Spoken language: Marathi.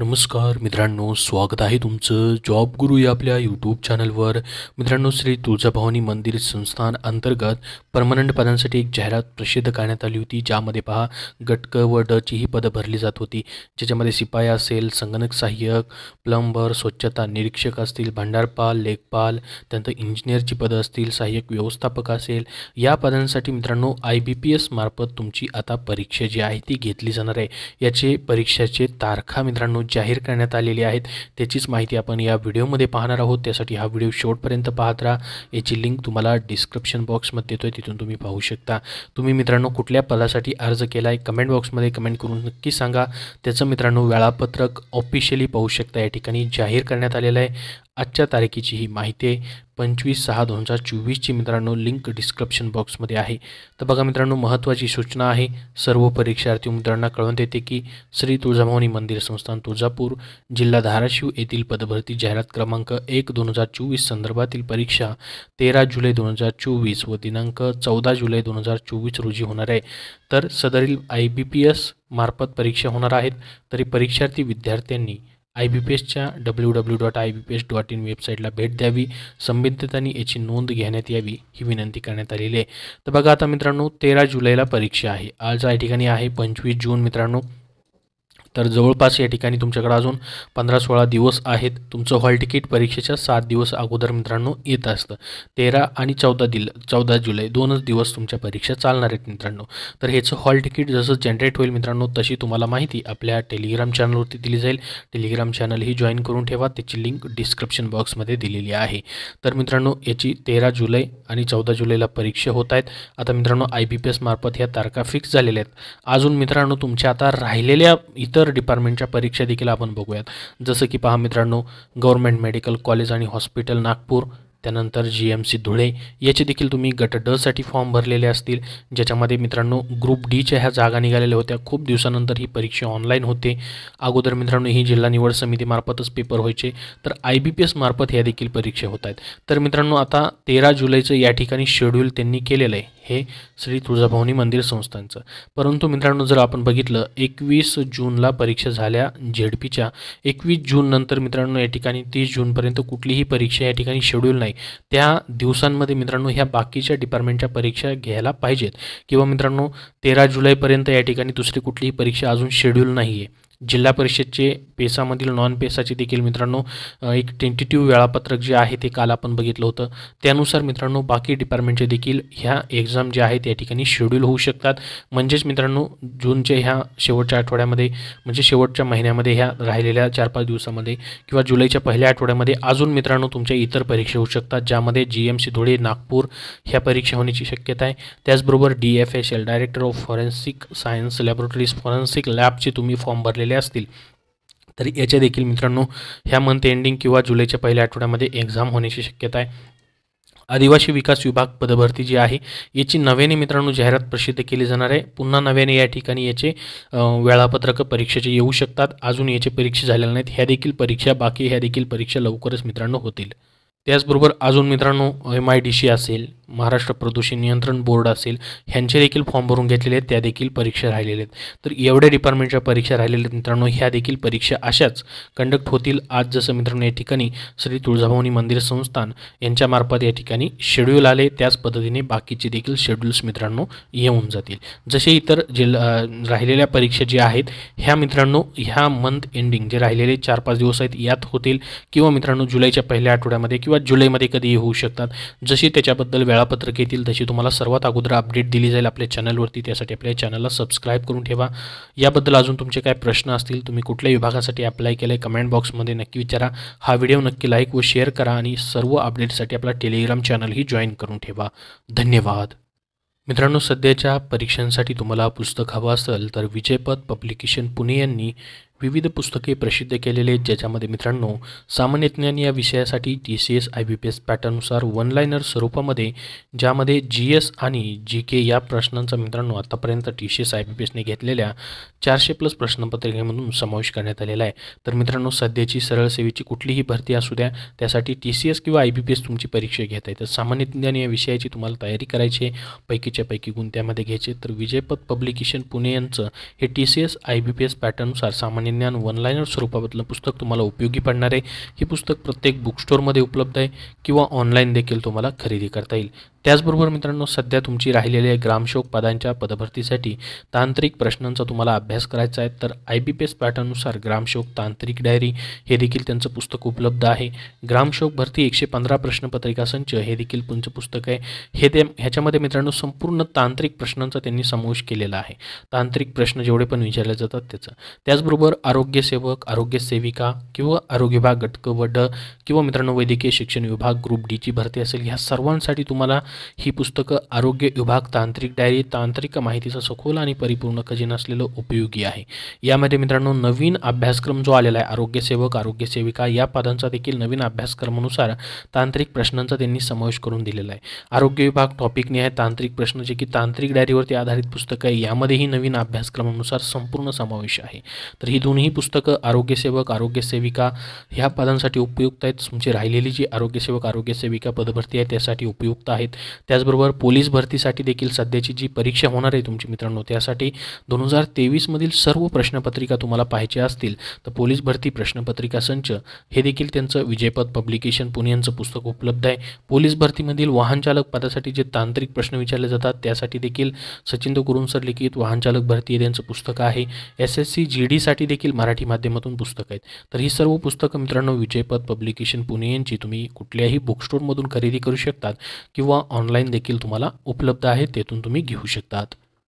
नमस्कार मित्रांनो स्वागत आहे तुमचं जॉब गुरु या आपल्या यूट्यूब चॅनलवर मित्रांनो श्री तुळजाभवानी मंदिर संस्थान अंतर्गत परमनंट पदांसाठी एक जाहिरात प्रसिद्ध करण्यात आली होती ज्यामध्ये पहा गटक व डची ही पदं भरली जात होती ज्याच्यामध्ये शिपाई असेल संगणक सहाय्यक प्लंबर स्वच्छता निरीक्षक असतील भांडारपाल लेखपाल त्यानंतर इंजिनियरची पदं असतील सहाय्यक व्यवस्थापक असेल या पदांसाठी मित्रांनो आय बी पी मार्फत तुमची आता परीक्षा जी आहे ती घेतली जाणार आहे याचे परीक्षाचे तारखा मित्रांनो जाहीर करण्यात आलेली आहेत त्याचीच माहिती आपण या व्हिडिओमध्ये पाहणार आहोत त्यासाठी हा व्हिडिओ शेवटपर्यंत पाहत राहा याची लिंक तुम्हाला डिस्क्रिप्शन बॉक्समध्ये देतो आहे तिथून तुम्ही पाहू शकता तुम्ही मित्रांनो कुठल्या पदासाठी अर्ज केला आहे कमेंट बॉक्समध्ये कमेंट करून नक्की सांगा त्याचं मित्रांनो वेळापत्रक ऑफिशियली पाहू शकता या ठिकाणी जाहीर करण्यात आलेलं आहे आजच्या तारखेची ही माहिती आहे पंचवीस सहा दोन हजार चोवीसची मित्रांनो लिंक डिस्क्रिप्शन बॉक्समध्ये आहे तर बघा मित्रांनो महत्त्वाची सूचना आहे सर्व परीक्षार्थी मित्रांना कळवण्यात येते की श्री तुळजाभवानी मंदिर संस्थान तुळजापूर जिल्हा धाराशिव येथील पदभरती जाहिरात क्रमांक एक दोन हजार चोवीस संदर्भातील परीक्षा तेरा जुलै दोन हजार चोवीस व दिनांक चौदा जुलै दोन हजार चोवीस रोजी होणार आहे तर सदरील आय बी पी एस मार्फत परीक्षा होणार आहेत तरी परीक्षार्थी विद्यार्थ्यांनी आय बी पी एसच्या W W dot I B P S dot in वेबसाईटला भेट द्यावी संबंधितांनी याची नोंद घेण्यात यावी ही विनंती करण्यात आलेली आहे तर बघा आता मित्रांनो तेरा जुलैला परीक्षा आहे आज या ठिकाणी आहे पंचवीस जून मित्रांनो तर जवळपास या ठिकाणी तुमच्याकडे अजून पंधरा सोळा दिवस आहेत तुमचं हॉल तिकीट परीक्षेच्या सात दिवस अगोदर मित्रांनो येत असतं तेरा आणि चौदा दिल चौदा जुलै दोनच दिवस तुमच्या परीक्षा चालणार आहेत मित्रांनो तर ह्याचं हॉल तिकीट जसं जनरेट होईल मित्रांनो तशी तुम्हाला माहिती आपल्या टेलिग्राम चॅनलवरती दिली जाईल टेलिग्राम चॅनल ही जॉईन करून ठेवा त्याची लिंक डिस्क्रिप्शन बॉक्समध्ये दिलेली आहे तर मित्रांनो याची तेरा जुलै आणि चौदा जुलैला परीक्षा होत आहेत आता मित्रांनो आय बी पी मार्फत ह्या तारखा फिक्स झालेल्या आहेत अजून मित्रांनो तुमच्या आता राहिलेल्या इतर इतर डिपार्टमेंटच्या परीक्षा देखील आपण बघूयात जसं की पहा मित्रांनो गव्हर्मेंट मेडिकल कॉलेज आणि हॉस्पिटल नागपूर त्यानंतर जी एम सी धुळे याचे देखील तुम्ही गट डसाठी फॉर्म भरलेले असतील ज्याच्यामध्ये मित्रांनो ग्रुप डीच्या ह्या जागा निघालेल्या होत्या खूप दिवसानंतर ही परीक्षा ऑनलाईन होते अगोदर मित्रांनो ही जिल्हा निवड समितीमार्फतच पेपर व्हायचे तर आय बी पी एस मार्फत ह्या देखील परीक्षा होत आहेत तर मित्रांनो आता तेरा जुलैचं या ठिकाणी शेड्यूल त्यांनी केलेलं आहे हे श्री तुळजाभवानी मंदिर संस्थांचं परंतु मित्रांनो जर आपण बघितलं एकवीस जूनला परीक्षा झाल्या झेड पीच्या एकवीस जून नंतर मित्रांनो या ठिकाणी तीस जूनपर्यंत कुठलीही परीक्षा या ठिकाणी शेड्यूल नाही त्या दिवसांमध्ये मित्रांनो ह्या बाकीच्या डिपार्टमेंटच्या परीक्षा घ्यायला पाहिजेत किंवा मित्रांनो तेरा जुलैपर्यंत या ठिकाणी दुसरी कुठलीही परीक्षा अजून शेड्यूल नाही आहे जिल्हा परिषदचे पेसामधील नॉन पेसाचे देखील मित्रांनो एक टेंटेटिव्ह वेळापत्रक जे आहे ते काल आपण बघितलं होतं त्यानुसार मित्रांनो बाकी डिपार्टमेंटचे देखील ह्या एक्झाम जे आहेत या ठिकाणी शेड्यूल होऊ शकतात म्हणजेच मित्रांनो जूनच्या ह्या शेवटच्या आठवड्यामध्ये म्हणजे शेवटच्या महिन्यामध्ये ह्या राहिलेल्या चार पाच दिवसामध्ये किंवा जुलैच्या पहिल्या आठवड्यामध्ये अजून मित्रांनो तुमच्या इतर परीक्षा होऊ शकतात ज्यामध्ये G M C Dhule Nagpur ह्या परीक्षा होण्याची शक्यता आहे त्याचबरोबर D F S L director of forensic science laboratories forensic लॅबचे तुम्ही फॉर्म भरलेले असतील तरी याचे देखील मित्रांनो ह्या मंथ एंडिंग किंवा जुलैच्या पहिल्या आठवड्यामध्ये एक्झाम होण्याची शक्यता आहे आदिवासी विकास विभाग पदभरती जी आहे याची नव्याने मित्रांनो जाहिरात प्रसिद्ध केली जाणार आहे पुन्हा नव्याने या ठिकाणी याचे वेळापत्रक परीक्षेचे येऊ शकतात अजून याचे परीक्षा झालेल्या नाहीत ह्या देखील परीक्षा बाकी ह्या देखील परीक्षा लवकरच मित्रांनो होतील त्याचबरोबर अजून मित्रांनो एम आय डी सी असेल महाराष्ट्र प्रदूषण नियंत्रण बोर्ड असेल ह्यांचे देखील फॉर्म भरून घेतलेले आहेत त्या देखील परीक्षा राहिलेल्या आहेत तर एवढ्या डिपार्टमेंटच्या परीक्षा राहिलेल्या आहेत मित्रांनो ह्या देखील परीक्षा अशाच कंडक्ट होतील आज जसं मित्रांनो या ठिकाणी श्री तुळजाभवानी मंदिर संस्थान यांच्यामार्फत या ठिकाणी शेड्यूल आले त्याच पद्धतीने बाकीचे देखील शेड्यूल्स मित्रांनो येऊन जातील जसे इतर जिल्हा राहिलेल्या परीक्षा ज्या आहेत ह्या मित्रांनो ह्या मंथ एंडिंग जे राहिलेले चार पाच दिवस आहेत यात होतील किंवा मित्रांनो जुलैच्या पहिल्या आठवड्यामध्ये किंवा जुलैमध्ये कधी होऊ शकतात जशी त्याच्याबद्दल वेळापत्रक येतील तशी तुम्हाला सर्वात अगोदर अपडेट दिली जाईल आपल्या चॅनलवरती त्यासाठी आपल्या चॅनलला सबस्क्राईब करून ठेवा याबद्दल अजून तुमचे काय प्रश्न असतील तुम्ही कुठल्या विभागासाठी अप्लाय केलं आहे कमेंट बॉक्समध्ये नक्की विचारा हा व्हिडिओ नक्की लाईक व शेअर करा आणि सर्व अपडेटसाठी आपला टेलिग्राम चॅनलही जॉईन करून ठेवा धन्यवाद मित्रांनो सध्याच्या परीक्षांसाठी तुम्हाला पुस्तक हवं असेल तर विजयपद पब्लिकेशन पुणे यांनी विविध पुस्तके प्रसिद्ध केलेले आहेत ज्याच्यामध्ये मित्रांनो सामान्य ज्ञान या विषयासाठी T C S I B P S पॅटर्ननुसार वन लायनर स्वरूपामध्ये ज्यामध्ये जी एस आणि जी के या प्रश्नांचा मित्रांनो आतापर्यंत T C S I B P एसने घेतलेल्या चारशे प्लस प्रश्नपत्रिकेमधून समावेश करण्यात आलेला आहे तर मित्रांनो सध्याची सरळ सेवेची कुठलीही भरती असू द्या त्यासाठी टी सी एस किंवा आय बी पी एस तुमची परीक्षा घेत आहे तर सामान्य ज्ञान या विषयाची तुम्हाला तयारी करायची पैकीच्या पैकी त्यामध्ये घ्यायचे तर विजयपद पब्लिकेशन पुणे यांचं हे T C S I B P S पॅटर्ननुसार सामान्य सामान्यज्ञान वन लायनर पुस्तक तुम्हाला उपयोगी पडणार आहे हे पुस्तक प्रत्येक बुक उपलब्ध आहे किंवा ऑनलाईन देखील तुम्हाला खरेदी करता येईल त्याचबरोबर मित्रांनो सध्या तुमची राहिलेल्या ग्रामशोक पदांच्या पदभरतीसाठी तांत्रिक प्रश्नांचा तुम्हाला अभ्यास करायचा आहे तर आय बी पी एस पॅटर्ननुसार ग्रामशोक तांत्रिक डायरी हे देखील त्यांचं पुस्तक उपलब्ध आहे ग्रामशोक भरती एकशे पंधरा प्रश्नपत्रिका संच हे देखील तुमचं पुस्तक आहे हे ते ह्याच्यामध्ये मित्रांनो संपूर्ण तांत्रिक प्रश्नांचा त्यांनी समावेश केलेला आहे तांत्रिक प्रश्न जेवढे पण विचारले जातात त्याचं त्याचबरोबर आरोग्यसेवक आरोग्यसेविका किंवा आरोग्य विभाग घटक व ड किंवा मित्रांनो वैद्यकीय शिक्षण विभाग ग्रुप डीची भरती असेल ह्या सर्वांसाठी तुम्हाला ही पुस्तकं आरोग्य विभाग तांत्रिक डायरी तांत्रिक माहितीचा सखोल आणि परिपूर्ण खजिन असलेलं उपयोगी आहे यामध्ये मित्रांनो नवीन अभ्यासक्रम जो आलेला आहे आरोग्यसेवक आरोग्यसेविका या पदांचा देखील नवीन अभ्यासक्रमानुसार तांत्रिक प्रश्नांचा त्यांनी समावेश करून दिलेला आहे आरोग्य विभाग टॉपिकने आहे तांत्रिक प्रश्न जे की तांत्रिक डायरीवरती आधारित पुस्तकं आहे यामध्येही नवीन अभ्यासक्रमानुसार संपूर्ण समावेश आहे तर ही दोन्ही पुस्तकं आरोग्यसेवक आरोग्यसेविका ह्या पदांसाठी उपयुक्त आहेत तुमची राहिलेली जी आरोग्यसेवक आरोग्यसेविका पदभरती आहे त्यासाठी उपयुक्त आहेत त्याचबरोबर पोलीस भरतीसाठी देखील सध्याची जी परीक्षा होणार आहे तुमची मित्रांनो त्यासाठी दोन हजार तेवीसमधील सर्व प्रश्नपत्रिका तुम्हाला पाहायचे असतील तर पोलीस भरती प्रश्नपत्रिका संच हे देखील त्यांचं विजयपद पब्लिकेशन पुणे यांचं पुस्तक उपलब्ध आहे पोलीस भरतीमधील वाहनचालक पदासाठी जे तांत्रिक प्रश्न विचारले जातात त्यासाठी देखील सचिंद कुरुंसर लिखित वाहनचालक भरती हे त्यांचं पुस्तक आहे एस एस सी जी डीसाठी देखील मराठी माध्यमातून पुस्तक आहेत तर ही सर्व पुस्तकं मित्रांनो विजयपद पब्लिकेशन पुणे यांची तुम्ही कुठल्याही बुकस्टोरमधून खरेदी करू शकतात किंवा ऑनलाईन देखील तुम्हाला उपलब्ध आहे तेथून तुम्ही घेऊ शकतात